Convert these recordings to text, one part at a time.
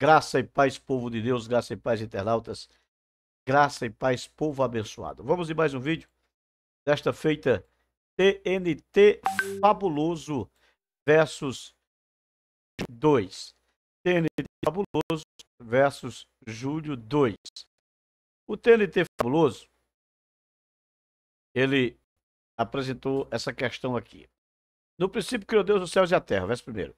Graça e paz, povo de Deus, graça e paz, internautas. Graça e paz, povo abençoado. Vamos em mais um vídeo desta feita TNT Fabuloso versus 2. TNT Fabuloso versus Júlio 2. O TNT Fabuloso ele apresentou essa questão aqui. No princípio criou Deus os céus e a terra, verso primeiro.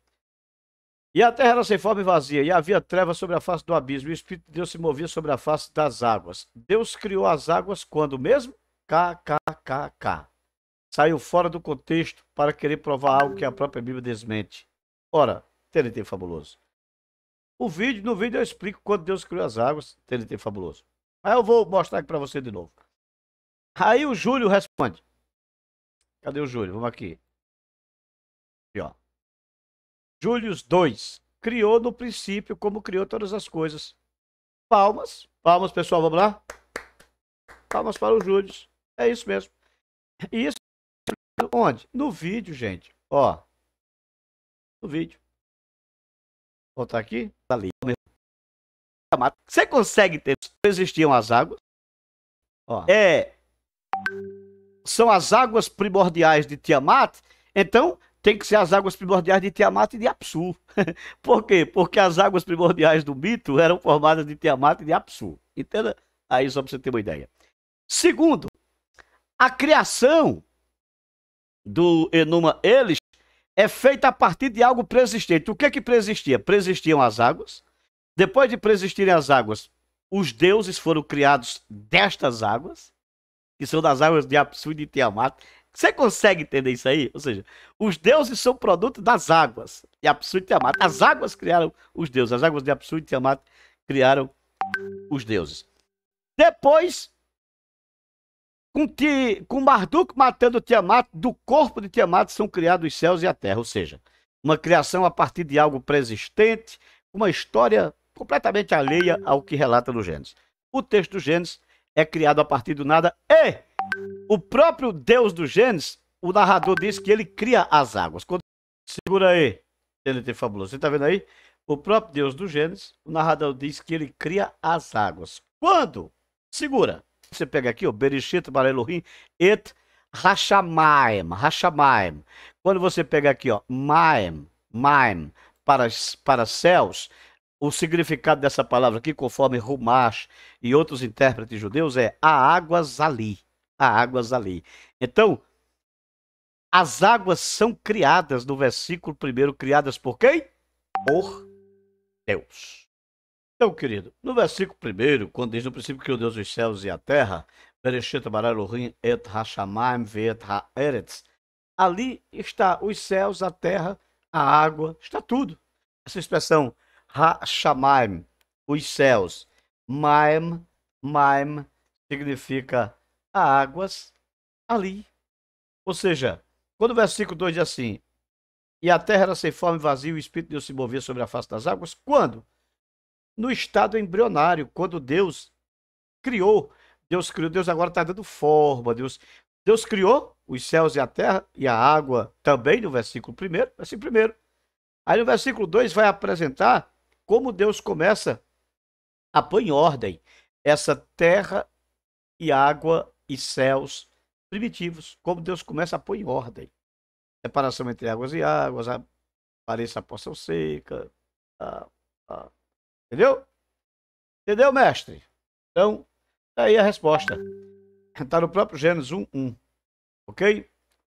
E a terra era sem forma e vazia, e havia trevas sobre a face do abismo, e o Espírito de Deus se movia sobre a face das águas. Deus criou as águas quando mesmo? KKKK. Saiu fora do contexto para querer provar algo que a própria Bíblia desmente. Ora, TNT fabuloso. O vídeo, no vídeo eu explico quando Deus criou as águas, TNT fabuloso. Aí eu vou mostrar aqui para você de novo. Aí o Júlio responde. Cadê o Júlio? Vamos aqui. Július 2. criou no princípio como criou todas as coisas. Palmas, palmas pessoal, vamos lá? Palmas para o Júlio. É isso mesmo. E isso onde? No vídeo, gente. Ó. No vídeo. Voltar botar aqui. Tá ali. Você consegue ter? Existiam as águas. Ó. É. São as águas primordiais de Tiamat. Então, tem que ser as águas primordiais de Tiamat e de Apsu. Por quê? Porque as águas primordiais do mito eram formadas de Tiamat e de Apsu. Entenda? Aí só para você ter uma ideia. Segundo, a criação do Enuma eles é feita a partir de algo preexistente. O que é que preexistia? Preexistiam as águas. Depois de preexistirem as águas, os deuses foram criados destas águas, que são das águas de Apsu e de Tiamat. Você consegue entender isso aí? Ou seja, os deuses são produto das águas. E Apsu e Tiamat. As águas criaram os deuses. As águas de Apsu e Tiamat criaram os deuses. Depois, com, Ti, com Marduk matando Tiamat, do corpo de Tiamat são criados os céus e a terra. Ou seja, uma criação a partir de algo preexistente, uma história completamente alheia ao que relata no Gênesis. O texto do Gênesis é criado a partir do nada e o próprio Deus do Gênesis, o narrador diz que ele cria as águas. Quando... Segura aí, TNT Fabuloso. Você está vendo aí? O próprio Deus do Gênesis, o narrador diz que ele cria as águas. Quando? Segura. Você pega aqui, ó, Bereshit, Barelohim, Et, Rachamaim, Rachamaim. Quando você pega aqui, ó, Maim, Maim, para, para céus, o significado dessa palavra aqui, conforme Rumash e outros intérpretes judeus, é a águas ali a águas ali. Então, as águas são criadas, no versículo 1, criadas por quem? Por Deus. Então, querido, no versículo 1, quando diz no princípio que o Deus dos céus e a terra, et ali está os céus, a terra, a água, está tudo. Essa expressão, os céus, maim, maim, significa a águas ali. Ou seja, quando o versículo 2 diz assim: E a terra era sem forma e vazia, o Espírito de Deus se movia sobre a face das águas. Quando? No estado embrionário, quando Deus criou. Deus criou, Deus agora está dando forma. Deus, Deus criou os céus e a terra e a água também, no versículo 1. Versículo 1. Aí no versículo 2 vai apresentar como Deus começa a pôr em ordem essa terra e água e céus primitivos, como Deus começa a pôr em ordem. Separação entre águas e águas, apareça a poção seca. A, a... Entendeu? Entendeu, mestre? Então, tá aí a resposta. Está no próprio Gênesis 1, 1. Ok?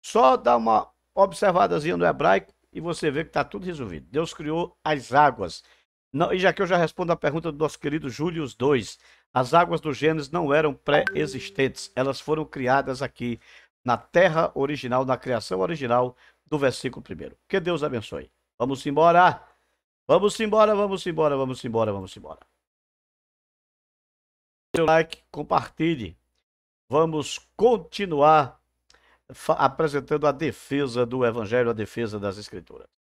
Só dá uma observadazinha no hebraico e você vê que está tudo resolvido. Deus criou as águas. Não, e já que eu já respondo a pergunta do nosso querido Júlio 2, as águas do Gênesis não eram pré-existentes, elas foram criadas aqui na terra original, na criação original do versículo 1. Que Deus abençoe. Vamos embora. Vamos embora, vamos embora, vamos embora, vamos embora. Seu like, compartilhe. Vamos continuar apresentando a defesa do Evangelho, a defesa das Escrituras.